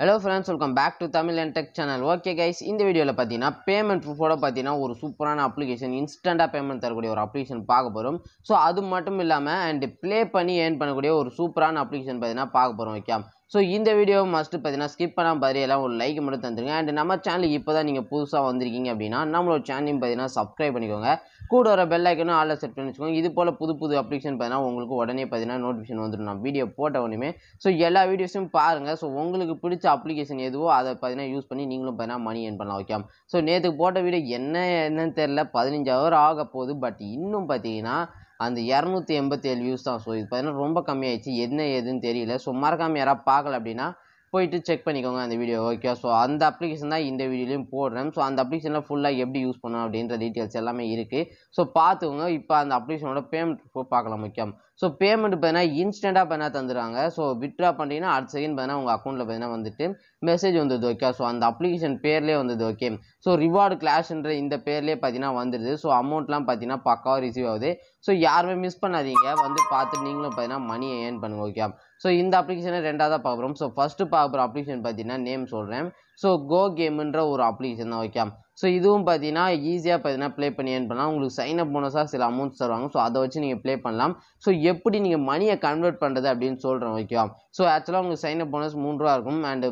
hello friends welcome back to Tamil and tech channel okay guys இந்த வீடியோவில் பார்த்தீங்கன்னா payment ப்ரூஃபோட பார்த்தீங்கன்னா ஒரு சூப்பரான அப்ளிகேஷன் இன்ஸ்டண்ட்டாக பேமெண்ட் தரக்கூடிய ஒரு அப்ளிகேஷன் பார்க்க போகிறோம் ஸோ அது மட்டும் இல்லாமல் அண்ட் ப்ளே பண்ணி ஏர்ன் பண்ணக்கூடிய ஒரு சூப்பரான அப்ளிகேஷன் பார்த்தீங்கன்னா பார்க்க போகிறோம் ஓகே ஸோ இந்த வீடியோ மஸ்ட்டு பார்த்தீங்கன்னா ஸ்கிப் பண்ணாமல் பாரு எல்லாம் ஒரு லைக் மட்டும் தந்துருங்க அண்ட் நம்ம சேனலுக்கு இப்போ தான் நீங்கள் புதுசாக வந்திருக்கீங்க அப்படின்னா நம்மளோட சேனலையும் பார்த்தீங்கன்னா சப்ஸ்கிரைப் பண்ணிக்கோங்க கூட வர பெல் ஐக்கனும் ஆளில் செட் பண்ணி வச்சுக்கோங்க இது போல் புது புது அப்ளிகேஷன் பார்த்தீங்கன்னா உங்களுக்கு உடனே பார்த்தீங்கன்னா நோட்டிஃபிகேஷன் வந்துடும் நான் வீடியோ போட்ட உடனே ஸோ எல்லா வீடியோஸும் பாருங்கள் ஸோ உங்களுக்கு பிடிச்ச அப்ளிகேஷன் எதுவோ அதை பார்த்தீங்கன்னா யூஸ் பண்ணி நீங்களும் பார்த்தீங்கன்னா மணி ஏர்ன் பண்ணலாம் ஓகே ஸோ நேற்றுக்கு போட்ட வீடியோ என்ன என்னன்னு தெரில பதினஞ்சாவது ஆக போகுது பட் இன்னும் பார்த்தீங்கன்னா அந்த இரநூத்தி எண்பத்தேழு வியூஸ் தான் ஸோ இது பார்த்தீங்கன்னா ரொம்ப கம்மியாயிடுச்சு என்ன ஏதுன்னு தெரியல ஸோ மறக்காமல் யாராவது பார்க்கல அப்படின்னா போயிட்டு செக் பண்ணிக்கோங்க அந்த வீடியோ ஓகே ஸோ அந்த அப்ளிகேஷன் தான் இந்த வீடியோலையும் போடுறேன் ஸோ அந்த அப்ளிகேஷனில் ஃபுல்லாக எப்படி யூஸ் பண்ணணும் அப்படின்ற டீட்டெயில்ஸ் எல்லாமே இருக்குது ஸோ பார்த்துக்கோங்க இப்போ அந்த அப்ளிகேஷனோட பேமெண்ட் பார்க்கலாம் முக்கியம் ஸோ பேமெண்ட் பார்த்தீங்கன்னா இன்ஸ்டண்ட்டாக பண்ணால் தந்துடுறாங்க ஸோ விட்ரா பண்ணிட்டீங்கன்னா அடுத்த செகண்ட் பார்த்தீங்கன்னா உங்கள் அக்கௌண்ட்டில் பார்த்தீங்கன்னா வந்துட்டு மெசேஜ் வந்தது ஓகே ஸோ அந்த அப்ளிகேஷன் பேர்லேயே வந்தது ஓகே ஸோ ரிவார்டு கிளாஷ்ன்ற இந்த பேர்லேயே பார்த்தீங்கன்னா வந்துடுது ஸோ அமௌண்ட்லாம் பார்த்தீங்கன்னா பக்காவாக ரிசீவ் ஆகுது ஸோ யாருமே மிஸ் பண்ணாதீங்க வந்து பார்த்துட்டு நீங்களும் பார்த்தீங்கன்னா மணியை ஏர்ன் பண்ணுங்க ஓகே ஸோ இந்த அப்ளிகேஷனை ரெண்டாவது பார்க்குறோம் ஸோ ஃபஸ்ட்டு பார்க்குற அப்ளிகேஷன் பார்த்தீங்கன்னா நேம் சொல்கிறேன் ஸோ கோ கேமுன்ற ஒரு அப்ளிகேஷன் தான் ஓகே ஸோ இதுவும் பார்த்தீங்கன்னா ஈஸியாக பார்த்தீங்கன்னா ப்ளே பண்ணி ஏர்ன் பண்ணலாம் உங்களுக்கு சைன் அப் போனஸாக சில அமௌண்ட்ஸ் தருவாங்க ஸோ அதை வச்சு நீங்கள் ப்ளே பண்ணலாம் ஸோ எப்படி நீங்கள் மணியை கன்வெர்ட் பண்ணுறது அப்படின்னு சொல்கிறேன் ஓகேவா ஸோ ஆக்சுவலாக உங்களுக்கு சைன் அப் போனஸ் மூணு ரூபா இருக்கும் அண்டு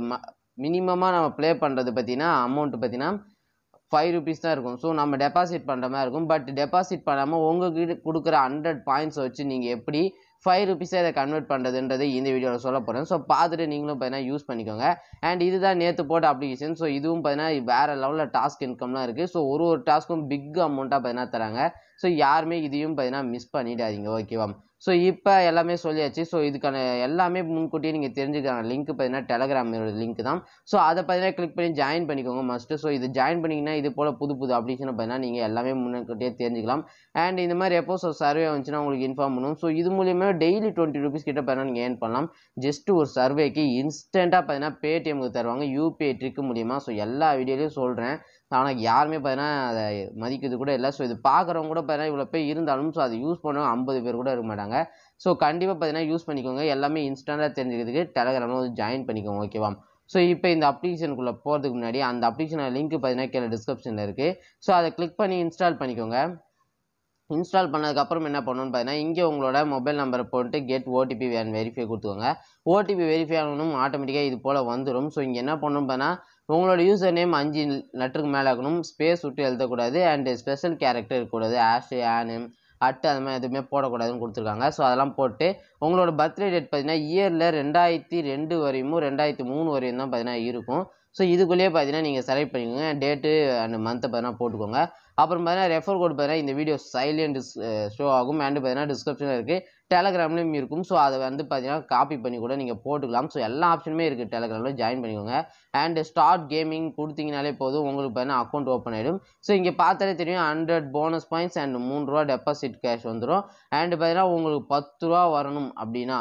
மினிமமாக நம்ம ப்ளே பண்ணுறது பார்த்தீங்கன்னா அமௌண்ட் பார்த்தீங்கன்னா ஃபைவ் ருபீஸ் தான் இருக்கும் ஸோ நம்ம டெபாசிட் பண்ணுற மாதிரி இருக்கும் பட் டெபாசிட் பண்ணாமல் உங்கள் கிட்ட கொடுக்குற ஹண்ட்ரட் பாயிண்ட்ஸை வச்சு நீங்கள் எப்படி ஃபைவ் ருபீஸாக இதை கன்வெர்ட் பண்ணுறதுன்றது இந்த வீடியோவில் சொல்ல போகிறேன் ஸோ பார்த்துட்டு நீங்களும் பார்த்தீங்கன்னா யூஸ் பண்ணிக்கோங்க அண்ட் இதுதான் நேற்று போட்ட அப்ளிகேஷன் ஸோ இதுவும் பார்த்தீங்கன்னா வேறு லெவலில் டாஸ்க் இன்கம்லாம் இருக்குது ஸோ ஒரு ஒரு டாஸ்க்கும் பிக் அமௌண்ட்டாக பார்த்தீங்கன்னா தராங்க ஸோ யாருமே இதையும் பார்த்தீங்கன்னா மிஸ் பண்ணிடாதீங்க ஓகேவா ஸோ இப்போ எல்லாமே சொல்லியாச்சு ஸோ இதுக்கான எல்லாமே முன்கூட்டியே நீங்கள் தெரிஞ்சுக்கிறாங்க லிங்க் பார்த்தீங்கன்னா டெலகிராமோட லிங்க் தான் ஸோ அதை பார்த்தீங்கன்னா கிளிக் பண்ணி ஜாயின் பண்ணிக்கோங்க மஸ்ட்டு ஸோ இது ஜாயின் பண்ணிங்கன்னா இது போல் புது புது அப்டேஷனை பார்த்தீங்கன்னா நீங்கள் எல்லாமே முன்கூட்டியே தெரிஞ்சுக்கலாம் அண்ட் இந்த மாதிரி எப்போ ஸோ சர்வே வந்துச்சுன்னா உங்களுக்கு இன்ஃபார்ம் பண்ணுவோம் ஸோ இது மூலியமாக டெய்லி டுவெண்ட்டி ருபீஸ் கிட்ட பார்த்தீங்கன்னா நீங்கள் ஏன் பண்ணலாம் ஜஸ்ட் ஒரு சர்வேக்கு இன்ஸ்டண்ட்டாக பார்த்தீங்கன்னா பேடிஎம்க்கு தருவாங்க யூபிஐ ட்ரிக் மூலியமாக ஸோ எல்லா வீடியோலையும் சொல்கிறேன் ஆனால் யாருமே பார்த்தீங்கன்னா அதை மதிக்கிறது கூட இல்லை ஸோ இது பார்க்குறவங்க கூட பார்த்தீங்கன்னா இவ்வளோ பேர் இருந்தாலும் ஸோ அதை யூஸ் பண்ண ஐம்பது பேர் கூட இருக்க மாட்டாங்க ஸோ கண்டிப்பாக பார்த்தீங்கன்னா யூஸ் பண்ணிக்கோங்க எல்லாமே இன்ஸ்டண்ட்டாக தெரிஞ்சுக்கிறதுக்கு டெலகிராமில் வந்து ஜாயின் பண்ணிக்கோங்க ஓகேவா ஸோ இப்போ இந்த அப்ளிகேஷனுக்குள்ளே போகிறதுக்கு முன்னாடி அந்த அப்ளிகேஷன் லிங்க் பார்த்தீங்கன்னா கீழே டிஸ்கிரிப்ஷனில் இருக்குது ஸோ அதை கிளிக் பண்ணி இன்ஸ்டால் பண்ணிக்கோங்க இன்ஸ்டால் பண்ணதுக்கப்புறம் என்ன பண்ணணும்னு பார்த்தீங்கன்னா இங்கே உங்களோட மொபைல் நம்பரை போட்டு கெட் ஓடிபி வேன் வெரிஃபை கொடுத்துக்கோங்க ஓடிபி வெரிஃபை ஆகணும் ஆட்டோமேட்டிக்காக இது போல் வந்துடும் ஸோ இங்கே என்ன பண்ணணும் பார்த்தீங்கன்னா உங்களோட யூசர் நேம் அஞ்சு லெட்டருக்கு மேலே இருக்கணும் ஸ்பேஸ் விட்டு எழுதக்கூடாது அண்டு ஸ்பெஷல் கேரக்டர் இருக்கக்கூடாது ஆஷ் ஆனு அட்டு அது மாதிரி எதுவுமே போடக்கூடாதுன்னு கொடுத்துருக்காங்க ஸோ அதெல்லாம் போட்டு உங்களோட பர்த்டே டேட் பார்த்தீங்கன்னா இயரில் ரெண்டாயிரத்தி ரெண்டு வரையும் ரெண்டாயிரத்தி மூணு வரையும் தான் பார்த்தீங்கன்னா இருக்கும் ஸோ இதுக்குள்ளேயே பார்த்தீங்கன்னா நீங்கள் செலக்ட் பண்ணிக்கோங்க டேட்டு அண்ட் மந்த்தை பார்த்தீங்கன்னா போட்டுக்கோங்க அப்புறம் பார்த்தீங்கன்னா ரெஃபர் கோட் பார்த்தீங்கன்னா இந்த வீடியோ சைலண்ட் ஷோ ஆகும் அண்டு பார்த்தீங்கன்னா டிஸ்கிரிப்ஷனில் இருக்குது டெலகிராம்லேயும் இருக்கும் ஸோ அதை வந்து பார்த்தீங்கன்னா காப்பி பண்ணி கூட நீங்கள் போட்டுக்கலாம் ஸோ எல்லா ஆப்ஷனுமே இருக்குது டெலகிராமில் ஜாயின் பண்ணிக்கோங்க அண்டு ஸ்டார்ட் கேமிங் கொடுத்தீங்கனாலே போதும் உங்களுக்கு பார்த்தீங்கன்னா அக்கௌண்ட் ஓப்பன் ஆகிடும் ஸோ இங்கே பார்த்தாலே தெரியும் ஹண்ட்ரட் போனஸ் பாயிண்ட்ஸ் அண்ட் மூணு ரூபா டெபாசிட் கேஷ் வந்துடும் அண்டு பார்த்தீங்கன்னா உங்களுக்கு பத்து ரூபா வரணும் அப்படின்னா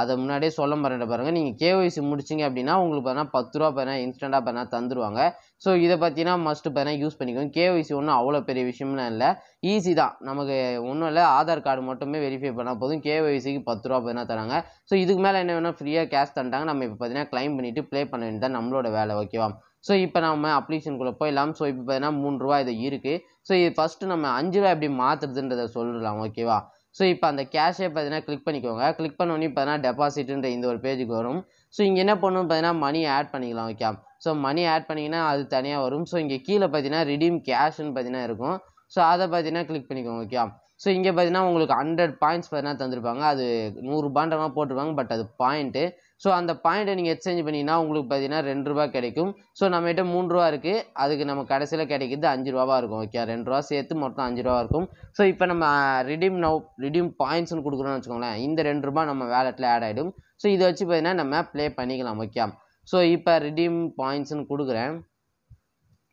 அதை முன்னாடியே சொல்ல மறந்துட்டு பாருங்கள் நீங்கள் கேஒய்சி முடிச்சிங்க அப்படின்னா உங்களுக்கு பார்த்தீங்கன்னா பத்து ரூபா பேனா இன்ஸ்டண்டாக பேனா தந்துருவாங்க ஸோ இதை பற்றினா மஸ்ட்டு பேனா யூஸ் பண்ணிக்கோங்க கேஒய்சி ஒன்றும் அவ்வளோ பெரிய விஷயம்லாம் இல்லை ஈஸி தான் நமக்கு ஒன்றும் இல்லை ஆதார் கார்டு மட்டுமே வெரிஃபை பண்ணால் போதும் கேஒய்சிக்கு பத்து ரூபா பேனா தராங்க ஸோ இதுக்கு மேலே என்ன வேணும் ஃப்ரீயாக கேஷ் தந்துட்டாங்க நம்ம இப்போ பார்த்தீங்கன்னா கிளைம் பண்ணிவிட்டு ப்ளே பண்ண வேண்டியது தான் நம்மளோட வேலை ஓகேவா ஸோ இப்போ நம்ம அப்ளிகேஷனுக்குள்ளே போயிடலாம் ஸோ இப்போ பார்த்தீங்கன்னா மூணு ரூபா இது இருக்குது ஸோ இது ஃபஸ்ட்டு நம்ம அஞ்சு ரூபா எப்படி மாற்றுறதுன்றதை சொல்லலாம் ஓகேவா ஸோ இப்போ அந்த கேஷே பார்த்தீங்கன்னா கிளிக் பண்ணிக்கோங்க கிளிக் பண்ணோன்னே பார்த்தீங்கன்னா டெபாசிட்டுன்ற இந்த ஒரு பேஜுக்கு வரும் ஸோ இங்கே என்ன பண்ணணும்னு பார்த்தீங்கன்னா மணி ஆட் பண்ணிக்கலாம் ஓகே ஸோ மணி ஆட் பண்ணிங்கன்னா அது தனியாக வரும் ஸோ இங்கே கீழே பார்த்தீங்கன்னா ரிடீம் கேஷ்னு பார்த்தீங்கன்னா இருக்கும் ஸோ அதை பார்த்தீங்கன்னா கிளிக் பண்ணிக்கோங்க ஓகே ஸோ இங்கே பார்த்தீங்கன்னா உங்களுக்கு ஹண்ட்ரட் பாயிண்ட்ஸ் பார்த்தீங்கன்னா தந்திருப்பாங்க அது நூறுபான்றமாக போட்டிருப்பாங்க பட் அது பாயிண்ட்டு ஸோ அந்த பாயிண்ட்டை நீங்கள் எக்ஸ்சேஞ்ச் பண்ணிங்கன்னா உங்களுக்கு பார்த்தீங்கன்னா ரெண்டு ரூபா கிடைக்கும் ஸோ நம்மகிட்ட மூணு ரூபா இருக்குது அதுக்கு நம்ம கடைசியில் கிடைக்கிறது அஞ்சு ரூபாவாக இருக்கும் ஓகே ரெண்டு ரூபா சேர்த்து மொத்தம் அஞ்சு ரூபா இருக்கும் ஸோ இப்போ நம்ம ரிடீம் நவ் ரிடீம் பாயிண்ட்ஸ்னு கொடுக்குறோம்னு வச்சுக்கோங்களேன் இந்த ரெண்டு ரூபா நம்ம வேலெட்டில் ஆட் ஆகிடும் ஸோ இதை வச்சு பார்த்தீங்கன்னா நம்ம ப்ளே பண்ணிக்கலாம் ஓகே ஸோ இப்போ ரிடீம் பாயிண்ட்ஸ்னு கொடுக்குறேன்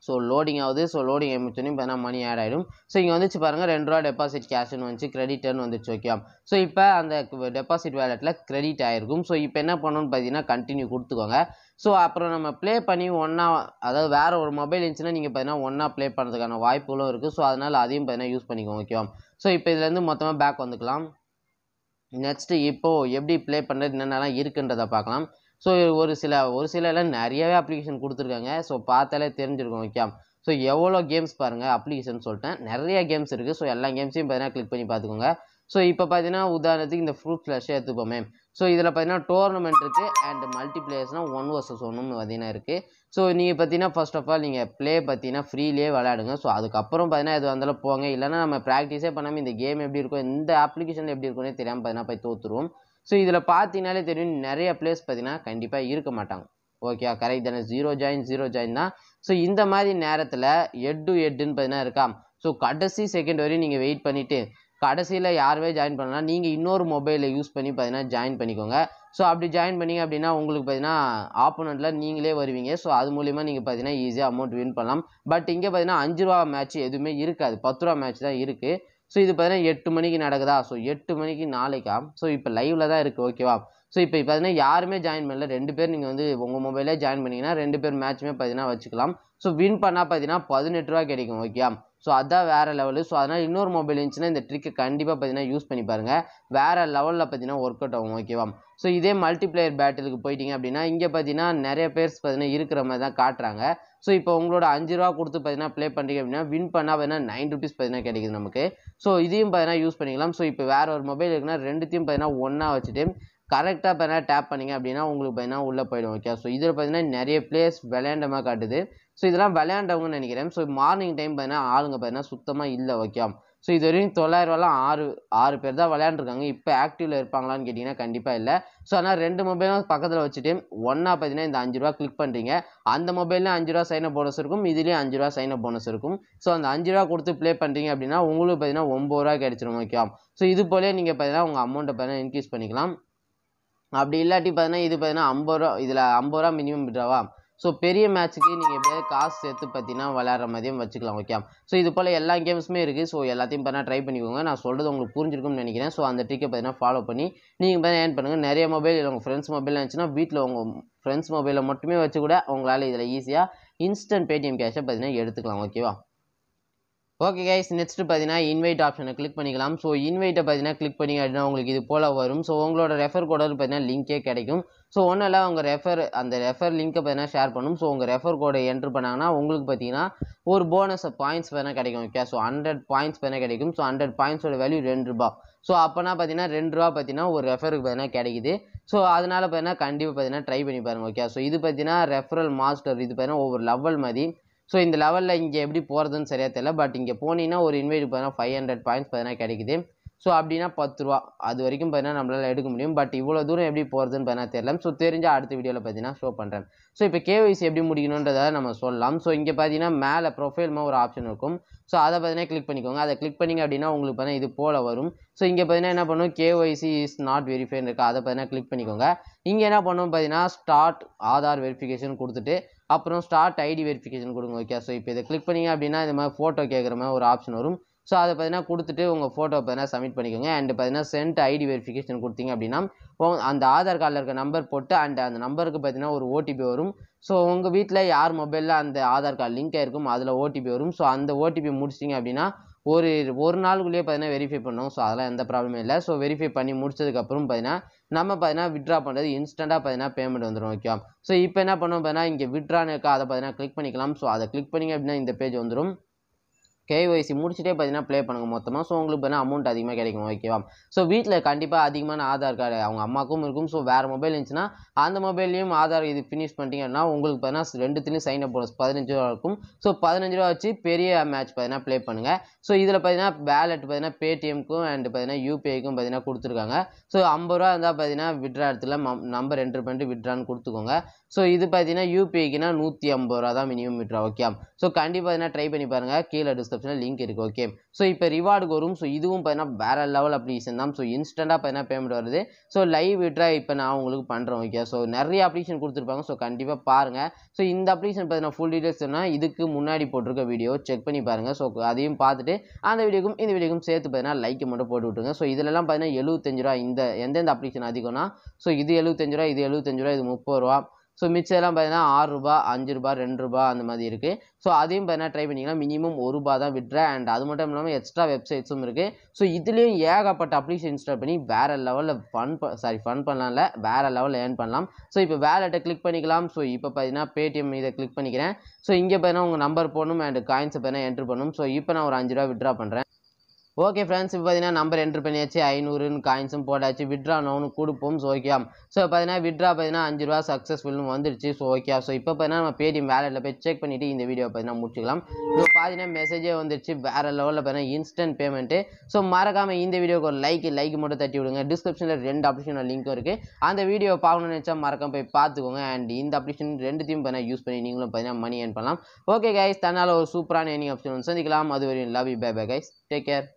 ஸோ லோடிங் ஆகுது ஸோ லோடிங் அமைச்சோன்னே பார்த்தீங்கன்னா மணி ஆட் ஆகிடும் ஸோ இங்கே வந்துச்சு பாருங்கள் ரெண்டு ரூபா டெபாசிட் கேஷ்னு வந்துச்சு கிரெடிட்னு வந்துச்சு ஓகே ஸோ இப்போ அந்த டெபாசிட் வேலெட்டில் கிரெடிட் ஆகிருக்கும் ஸோ இப்போ என்ன பண்ணணும்னு பார்த்தீங்கன்னா கண்டினியூ கொடுத்துக்கோங்க ஸோ அப்புறம் நம்ம ப்ளே பண்ணி ஒன்றா அதாவது வேறு ஒரு மொபைல் இருந்துச்சுன்னா நீங்கள் பார்த்தீங்கன்னா ஒன்றா ப்ளே பண்ணுறதுக்கான வாய்ப்புகளும் இருக்குது ஸோ அதனால் அதையும் பார்த்தீங்கன்னா யூஸ் பண்ணிக்கோங்க ஓகேவா ஸோ இப்போ இதுலேருந்து மொத்தமாக பேக் வந்துக்கலாம் நெக்ஸ்ட்டு இப்போது எப்படி ப்ளே பண்ணுறது என்னென்னலாம் இருக்குன்றதை பார்க்கலாம் ஸோ ஒரு சில ஒரு சில எல்லாம் நிறையவே அப்ளிகேஷன் கொடுத்துருக்காங்க ஸோ பார்த்தாலே தெரிஞ்சிருக்கும் ஓகே ஸோ எவ்வளோ கேம்ஸ் பாருங்கள் அப்ளிகேஷன் சொல்லிட்டேன் நிறைய கேம்ஸ் இருக்குது ஸோ எல்லா கேம்ஸையும் பார்த்தீங்கன்னா கிளிக் பண்ணி பார்த்துக்கோங்க ஸோ இப்போ பார்த்தீங்கன்னா உதாரணத்துக்கு இந்த ஃப்ரூட் ஃப்ளஷ் எடுத்துப்போமே ஸோ இதில் பார்த்தீங்கன்னா டோர்னமெண்ட் இருக்குது அண்ட் மல்டிப்ளேயர்ஸ்னால் ஒன் வர்சஸ் ஒன்றுன்னு பார்த்தீங்கன்னா இருக்குது ஸோ நீங்கள் பார்த்தீங்கன்னா ஃபர்ஸ்ட் ஆஃப் ஆல் நீங்கள் ப்ளே பார்த்தீங்கன்னா ஃப்ரீலேயே விளையாடுங்க ஸோ அதுக்கப்புறம் பார்த்தீங்கன்னா எது வந்தாலும் போங்க இல்லைனா நம்ம ப்ராக்டிஸே பண்ணாமல் இந்த கேம் எப்படி இருக்கும் இந்த அப்ளிகேஷன் எப்படி இருக்குன்னே தெரியாமல் பார்த்தீங்கன்னா போய் தோற்றுருவோம் ஸோ இதில் பார்த்தீங்கனாலே தெரியும் நிறைய பிளேஸ் பார்த்தீங்கன்னா கண்டிப்பாக இருக்க மாட்டாங்க ஓகே கரெக்ட் தானே ஜீரோ ஜாயின் ஜீரோ ஜாயின் தான் ஸோ இந்த மாதிரி நேரத்தில் எட் டு எட்டுன்னு பார்த்தீங்கன்னா இருக்கா ஸோ கடைசி செகண்ட் வரையும் நீங்கள் வெயிட் பண்ணிவிட்டு கடைசியில் யாருமே ஜாயின் பண்ணலாம் நீங்கள் இன்னொரு மொபைலில் யூஸ் பண்ணி பார்த்தீங்கன்னா ஜாயின் பண்ணிக்கோங்க ஸோ அப்படி ஜாயின் பண்ணிங்க அப்படின்னா உங்களுக்கு பார்த்தீங்கன்னா ஆப்போனண்ட்டில் நீங்களே வருவீங்க ஸோ அது மூலிமா நீங்கள் பார்த்தீங்கன்னா ஈஸியாக அமௌண்ட் வின் பண்ணலாம் பட் இங்கே பார்த்தீங்கன்னா அஞ்சு ரூபா மேட்ச் எதுவுமே இருக்காது பத்து ரூபா மேட்ச் தான் இருக்குது ஸோ இது பார்த்தீங்கன்னா எட்டு மணிக்கு நடக்குதா ஸோ எட்டு மணிக்கு நாளைக்கா ஸோ இப்போ லைவில் தான் இருக்குது ஓகேவா ஸோ இப்போ பார்த்தீங்கன்னா யாருமே ஜாயின் பண்ணல ரெண்டு பேர் நீங்கள் வந்து உங்கள் மொபைலே ஜாயின் பண்ணிங்கன்னா ரெண்டு பேர் மேட்ச்சுமே பார்த்தீங்கன்னா வச்சுக்கலாம் ஸோ வின் பண்ணால் பார்த்தீங்கன்னா பதினெட்டு ரூபா கிடைக்கும் ஓகே ஸோ அதான் வேறு லெவலு ஸோ அதனால் இன்னொரு மொபைல் இருந்துச்சுன்னா இந்த ட்ரிக்கை கண்டிப்பாக பார்த்தீங்கன்னா யூஸ் பண்ணி பாருங்கள் வேறு லெவலில் பார்த்தீங்கன்னா ஒர்க் அவுட் ஆகும் ஓகேவா ஸோ இதே மல்டிப்ளேயர் பேட்டிலுக்கு போயிட்டீங்க அப்படின்னா இங்கே பார்த்தீங்கன்னா நிறைய பேர்ஸ் பார்த்தீங்கன்னா இருக்கிற மாதிரி தான் காட்டுறாங்க ஸோ இப்போ உங்களோட அஞ்சு ரூபா கொடுத்து பார்த்தீங்கன்னா ப்ளே பண்ணுறீங்க அப்படின்னா வின் பண்ணால் பார்த்தீங்கன்னா நைன் ருபீஸ் பார்த்தீங்கன்னா கிடைக்குது நமக்கு ஸோ இதையும் பார்த்தீங்கன்னா யூஸ் பண்ணிக்கலாம் ஸோ இப்போ வேறு ஒரு மொபைல் இருக்குன்னா ரெண்டுத்தையும் பார்த்தீங்கன்னா ஒன்றா வச்சுட்டு கரெக்டாக பார்த்தா டேப் பண்ணிங்க அப்படின்னா உங்களுக்கு பார்த்தீங்கன்னா உள்ளே போயிடும் ஓகே ஸோ இதில் பார்த்தீங்கன்னா நிறைய பிளேஸ் விளையாண்டமாக காட்டுது ஸோ இதெல்லாம் விளையாண்டவங்கன்னு நினைக்கிறேன் ஸோ மார்னிங் டைம் பார்த்தீங்கன்னா ஆளுங்க பார்த்தீங்கன்னா சுத்தமாக இல்லை ஓகே ஸோ இது வரையும் தொள்ளாயிரரூவாலாம் ஆறு ஆறு பேர் தான் விளையாண்டுருக்காங்க இப்போ ஆக்டிவில் இருப்பாங்களான்னு கேட்டிங்கன்னா கண்டிப்பாக இல்லை ஸோ ஆனால் ரெண்டு மொபைலும் பக்கத்தில் வச்சுட்டு ஒன்றா பார்த்தீங்கன்னா இந்த அஞ்சு ரூபா கிளிக் பண்ணுறீங்க அந்த மொபைல்லையும் அஞ்சு ரூபா சைனப் போனஸ் இருக்கும் இதுலேயும் அஞ்சு ரூபா சைனப் போனஸ் இருக்கும் ஸோ அந்த அஞ்சு ரூபா கொடுத்து ப்ளே பண்ணுறீங்க அப்படின்னா உங்களுக்கு பார்த்தீங்கன்னா ஒம்பது ரூபா கிடச்சிரும் ஓகே ஸோ இது போலே நீங்கள் பார்த்தீங்கன்னா உங்கள் அமௌண்ட்டை பார்த்தீங்கன்னா இன்க்ரீஸ் பண்ணிக்கலாம் அப்படி இல்லாட்டி பார்த்தீங்கன்னா இது பார்த்தீங்கன்னா ஐம்பது ரூபா இதில் ஐம்பது ரூபா மினிமம் விட்ராவா ஸோ பெரிய மேட்ச்சுக்கு நீங்கள் எப்படியாவது காசு சேர்த்து பார்த்தீங்கன்னா விளாட்ற மாதிரியும் வச்சுக்கலாம் ஓகே ஸோ இது போல் எல்லா கேம்ஸுமே இருக்குது ஸோ எல்லாத்தையும் பார்த்தா ட்ரை பண்ணிக்கோங்க நான் சொல்கிறது உங்களுக்கு புரிஞ்சிருக்கும்னு நினைக்கிறேன் ஸோ அந்த ட்ரிக்கை பார்த்தீங்கன்னா ஃபாலோ பண்ணி நீங்கள் பார்த்தீங்கன்னா ஏன் பண்ணுங்கள் நிறைய மொபைல் இல்லை உங்கள் ஃப்ரெண்ட்ஸ் மொபைல் இருந்துச்சுன்னா வீட்டில் உங்கள் ஃப்ரெண்ட்ஸ் மொபைலில் மட்டுமே வச்சு கூட உங்களால் இதில் ஈஸியாக இன்ஸ்டன்ட் பேடிஎம் கேஷை பார்த்தீங்கன்னா எடுத்துக்கலாம் ஓகேவா ஓகே கைஸ் நெக்ஸ்ட்டு பார்த்தீங்கன்னா இன்வைட் ஆப்ஷனை கிளிக் பண்ணிக்கலாம் ஸோ இன்வைட்டை பார்த்தீங்கன்னா கிளிக் பண்ணி அப்படின்னா உங்களுக்கு இது போல் வரும் ஸோ உங்களோட ரெஃபர் கோடர் பார்த்தீங்கன்னா லிங்கே கிடைக்கும் ஸோ இல்லை அவங்க ரெஃபர் அந்த ரெஃபர் லிங்க்கை பார்த்தீங்கன்னா ஷேர் பண்ணும் ஸோ உங்கள் ரெஃபர் கோடை என்ட்ரு பண்ணாங்கன்னா உங்களுக்கு பார்த்தீங்கன்னா ஒரு போனஸ் பாயிண்ட்ஸ் வேணால் கிடைக்கும் ஓகே ஸோ ஹண்ட்ரட் பாயிண்ட்ஸ் வேணால் கிடைக்கும் ஸோ ஹண்ட்ரட் பாயிண்ட்ஸோட வேல்யூ ரெண்டு ரூபா ஸோ அப்போனா பார்த்தீங்கன்னா ரெண்டு ரூபா பார்த்தீங்கன்னா ஒரு ரெஃபருக்கு பார்த்தீங்கன்னா கிடைக்குது ஸோ அதனால் பார்த்தீங்கன்னா கண்டிப்பாக பார்த்தீங்கன்னா ட்ரை பண்ணி பாருங்கள் ஓகே ஸோ இது பார்த்தீங்கன்னா ரெஃபரல் மாஸ்டர் இது பார்த்தீங்கன்னா ஒவ்வொரு லெவல் மாதிரி ஸோ இந்த லெவலில் இங்கே எப்படி போகிறதுன்னு சரியாக தெரியல பட் இங்கே போனீங்கன்னா ஒரு இன்வைட் பார்த்தீங்கன்னா ஃபைவ் ஹண்ட்ரட் பாயிண்ட்ஸ் பார்த்தீங்கன்னா கிடைக்குது ஸோ அப்படின்னா பத்து ரூபா அது வரைக்கும் பார்த்தீங்கன்னா நம்மளால் எடுக்க முடியும் பட் இவ்வளோ தூரம் எப்படி போகிறதுன்னு பார்த்தீங்கன்னா தெரியல ஸோ தெரிஞ்சால் அடுத்த வீடியோவில் பார்த்தீங்கன்னா ஷோ பண்ணுறேன் ஸோ இப்போ கேவைசி எப்படி முடிக்கணுன்றதை நம்ம சொல்லலாம் ஸோ இங்கே பார்த்தீங்கன்னா மேலே ப்ரொஃபைல்மா ஒரு ஆப்ஷன் இருக்கும் ஸோ அதை பார்த்தீங்கன்னா கிளிக் பண்ணிக்கோங்க அதை கிளிக் பண்ணிங்க அப்படின்னா உங்களுக்கு பார்த்தீங்கன்னா இது போல் வரும் ஸோ இங்கே பார்த்தீங்கன்னா என்ன பண்ணும் கேஒய்சி இஸ் நாட் வெரிஃபைன்னு இருக்குது அதை பார்த்தீங்கன்னா கிளிக் பண்ணிக்கோங்க இங்கே என்ன பண்ணுவோம் பார்த்தீங்கன்னா ஸ்டார்ட் ஆதார் வெரிஃபிகேஷன் கொடுத்துட்டு அப்புறம் ஸ்டார்ட் ஐடி வெரிஃபிகேஷன் கொடுங்க ஓகே ஸோ இப்போ இதை கிளிக் பண்ணிங்க அப்படின்னா இந்த மாதிரி ஃபோட்டோ கேட்குற மாதிரி ஒரு ஆப்ஷன் வரும் ஸோ அதை பார்த்தீங்கன்னா கொடுத்துட்டு உங்கள் ஃபோட்டோ பார்த்தீங்கன்னா சப்மிட் பண்ணிக்கோங்க அண்ட் பார்த்தீங்கன்னா சென்ட் ஐடி வெரிஃபிகேஷன் கொடுத்தீங்க அப்படின்னா அந்த ஆதார் கார்டில் இருக்க நம்பர் போட்டு அண்ட் அந்த நம்பருக்கு பார்த்தீங்கன்னா ஒரு ஓடிபி வரும் ஸோ உங்கள் வீட்டில் யார் மொபைலில் அந்த ஆதார் கார்டு லிங்க் ஆகிருக்கும் அதில் ஓடிபி வரும் ஸோ அந்த ஓடிபி முடிச்சிங்க அப்படின்னா ஒரு ஒரு நாளுக்குள்ளேயே பார்த்தீங்கன்னா வெரிஃபை பண்ணோம் ஸோ அதெல்லாம் எந்த ப்ராப்ளமே இல்லை ஸோ வெரிஃபை பண்ணி முடிச்சதுக்கப்புறம் பார்த்தீங்கன்னா நம்ம பார்த்தீங்கன்னா விட்ரா பண்ணுறது இன்ஸ்டண்ட்டாக பார்த்தீங்கன்னா பேமெண்ட் வந்துடும் ஓகே ஸோ இப்போ என்ன பண்ணுவோம் பார்த்தீங்கன்னா இங்கே விட்ரான்னு இருக்கா அதை பார்த்தீங்கன்னா கிளிக் பண்ணிக்கலாம் ஸோ அதை கிளிக் பண்ணிங்க அப்படின்னா இந்த பேஜ் வந்துடும் கேஒய்சி முடிச்சுட்டே பார்த்தீங்கன்னா ப்ளே பண்ணுங்கள் மொத்தமாக ஸோ உங்களுக்கு பார்த்தீங்கன்னா அமௌண்ட் அதிகமாக கிடைக்கும் ஓகேவா ஸோ வீட்டில் கண்டிப்பாக அதிகமான ஆதார் கார்டு அவங்க அம்மாக்கும் இருக்கும் ஸோ வேறு மொபைல் இருந்துச்சுன்னா அந்த மொபைல்லையும் ஆதார் இது ஃபினிஷ் பண்ணிட்டீங்கன்னா உங்களுக்கு பார்த்தீங்கன்னா ரெண்டுத்துலேயும் சைன் அப் போனஸ் பதினஞ்சு ரூபா இருக்கும் ஸோ பதினஞ்சு ரூபா வச்சு பெரிய மேட்ச் பார்த்தீங்கன்னா ப்ளே பண்ணுங்கள் ஸோ இதில் பார்த்தீங்கன்னா வேலெட் பார்த்தீங்கன்னா பேடிஎம்க்கும் அண்ட் பார்த்தீங்கன்னா யூபிஐக்கும் பார்த்தீங்கன்னா கொடுத்துருக்காங்க ஸோ ஐம்பது ரூபா இருந்தால் பார்த்தீங்கன்னா விட்ரா இடத்துல நம்பர் என்ட்ரு பண்ணிட்டு விட்ரான்னு கொடுத்துக்கோங்க ஸோ இது பார்த்தீங்கன்னா யூபிஐக்குனா நூற்றி ஐம்பது ரூபா தான் மினிமம் மீட்ரு ஓகே ஸோ கண்டிப்பாக பார்த்தீங்கன்னா ட்ரை பண்ணி பாருங்கள் கீழே டிஸ்கிரிப்ஷனில் லிங்க் இருக்குது ஓகே ஸோ இப்போ ரிவார்டுக்கு வரும் ஸோ இதுவும் பார்த்தீங்கன்னா வேறு லெவல் அப்ளிகேஷன் தான் ஸோ இன்ஸ்டண்ட்டாக பார்த்தீங்கன்னா பேமெண்ட் வருது ஸோ லைவ் விட்ரா இப்போ நான் உங்களுக்கு பண்ணுறேன் ஓகே ஸோ நிறைய அப்ளிகேஷன் கொடுத்துருப்பாங்க ஸோ கண்டிப்பாக பாருங்கள் ஸோ இந்த அப்ளிகேஷன் பார்த்தீங்கன்னா ஃபுல் டீட்டெயில்ஸ் சொன்னால் இதுக்கு முன்னாடி போட்டிருக்க வீடியோ செக் பண்ணி பாருங்கள் ஸோ அதையும் பார்த்துட்டு அந்த வீடியோக்கும் இந்த வீடியோக்கும் சேர்த்து பார்த்தீங்கன்னா லைக் மட்டும் போட்டு விட்டுருங்க ஸோ இதிலெல்லாம் பார்த்தீங்கன்னா எழுபத்தஞ்சு ரூபா இந்த எந்தெந்த அப்ளிகேஷன் அதிகம்னா ஸோ இது எழுபத்தஞ்சு ரூபா இது எழுபத்தஞ்சு ரூபா இது முப்பது ரூபா ஸோ மிச்சம்லாம் பார்த்தீங்கன்னா ஆறு ரூபா அஞ்சு ரூபா ரெண்டு ரூபா அந்த மாதிரி இருக்குது ஸோ அதையும் பார்த்தீங்கன்னா ட்ரை பண்ணிங்கன்னா மினிமம் ஒரு ரூபா தான் விட்றேன் அண்ட் அது மட்டும் இல்லாமல் எக்ஸ்ட்ரா வெப்சைட்ஸும் இருக்குது ஸோ இதுலேயும் ஏகப்பட்ட அப்ளிகேஷன் இன்ஸ்டால் பண்ணி வேறு லெவலில் ஃபன் சாரி ஃபன் பண்ணலாம்ல வேறு லெவலில் ஏர்ன் பண்ணலாம் ஸோ இப்போ வேலெட்டை கிளிக் பண்ணிக்கலாம் ஸோ இப்போ பார்த்தீங்கன்னா பேடிஎம் இதை கிளிக் பண்ணிக்கிறேன் ஸோ இங்கே பார்த்தீங்கன்னா உங்கள் நம்பர் போகணும் அண்ட் காயின்ஸை பார்த்தீங்கன்னா என்ட்ரு பண்ணணும் ஸோ இப்போ நான் ஒரு அஞ்சு ரூபா விட்ரா பண்ணுறேன் ஓகே ஃப்ரெண்ட்ஸ் இப்போ பார்த்தீங்கன்னா நம்பர் என்ட்ரு பண்ணியாச்சு ஐநூறுன்னு காயின்ஸும் போட்டாச்சு விட்ரா நோன்னு கொடுப்போம் ஓகே ஸோ பார்த்தீங்கன்னா விட்ரா பார்த்தீங்கன்னா அஞ்சு ரூபா சக்ஸஸ்ஃபுல்னு வந்துருச்சு ஸோ ஓகே ஸோ இப்போ பார்த்தீங்கன்னா நம்ம பேடிஎம் வேலெட்டில் போய் செக் பண்ணிவிட்டு இந்த வீடியோ பார்த்தீங்கன்னா முடிச்சுக்கலாம் ஸோ பார்த்தீங்கன்னா மெசேஜே வந்துருச்சு வேறு லெவலில் பார்த்தீங்கன்னா இன்ஸ்டன்ட் பேமெண்ட்டு ஸோ மறக்காமல் இந்த வீடியோக்கு ஒரு லைக் லைக் மட்டும் தட்டி விடுங்க டிஸ்கிரிப்ஷனில் ரெண்டு அப்ளிகேஷன் லிங்க்கும் இருக்குது அந்த வீடியோ பார்க்கணும்னு நினச்சா மறக்காம போய் பார்த்துக்கோங்க அண்ட் இந்த அப்ளிகேஷன் ரெண்டுத்தையும் பார்த்தீங்கன்னா யூஸ் பண்ணி நீங்களும் பார்த்தீங்கன்னா மணி ஏன் பண்ணலாம் ஓகே கைஸ் தன்னால் ஒரு சூப்பரான எனிங் ஆப்ஷன் சந்திக்கலாம் அது வரையும் love you bye bye guys take care